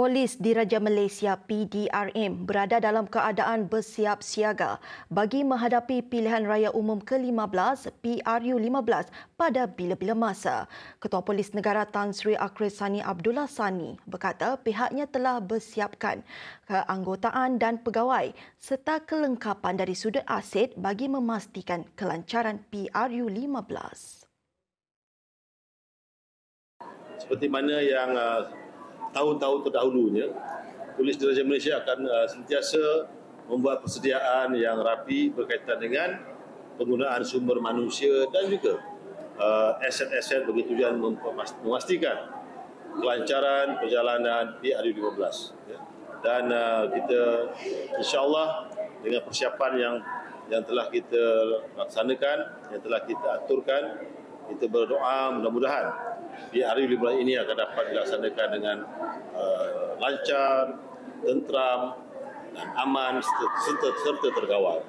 Polis Diraja Malaysia PDRM berada dalam keadaan bersiap siaga bagi menghadapi pilihan raya umum ke-15 PRU15 pada bila-bila masa. Ketua Polis Negara Tan Sri Akhris Sani Abdullah Sani berkata pihaknya telah bersiapkan keanggotaan dan pegawai serta kelengkapan dari sudut aset bagi memastikan kelancaran PRU15. Seperti mana yang uh, tahun-tahun terdahulunya Polis Diraja Malaysia akan uh, sentiasa membuat persediaan yang rapi berkaitan dengan penggunaan sumber manusia dan juga uh, aset-aset bagi tujuan memastikan kelancaran perjalanan PRU 15 ya. dan uh, kita insyaAllah dengan persiapan yang yang telah kita laksanakan, yang telah kita aturkan kita berdoa mudah-mudahan di hari liburan ini akan dapat dilaksanakan dengan uh, lancar, tentram dan aman serta, serta terkawal.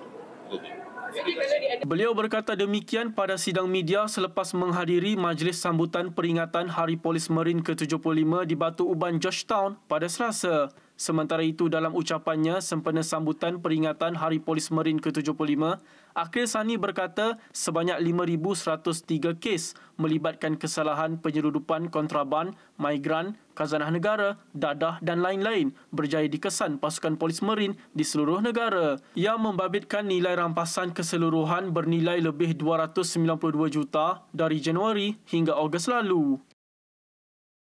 Beliau berkata demikian pada sidang media selepas menghadiri majlis sambutan peringatan Hari Polis Marin ke-75 di Batu Uban, Georgetown pada Selasa. Sementara itu dalam ucapannya sempena sambutan peringatan Hari Polis Marin ke-75, Akhil Sani berkata sebanyak 5,103 kes melibatkan kesalahan penyeludupan kontraban, migran, kazanah negara, dadah dan lain-lain berjaya dikesan pasukan polis marin di seluruh negara. Ia membabitkan nilai rampasan keseluruhan bernilai lebih 292 juta dari Januari hingga Ogos lalu.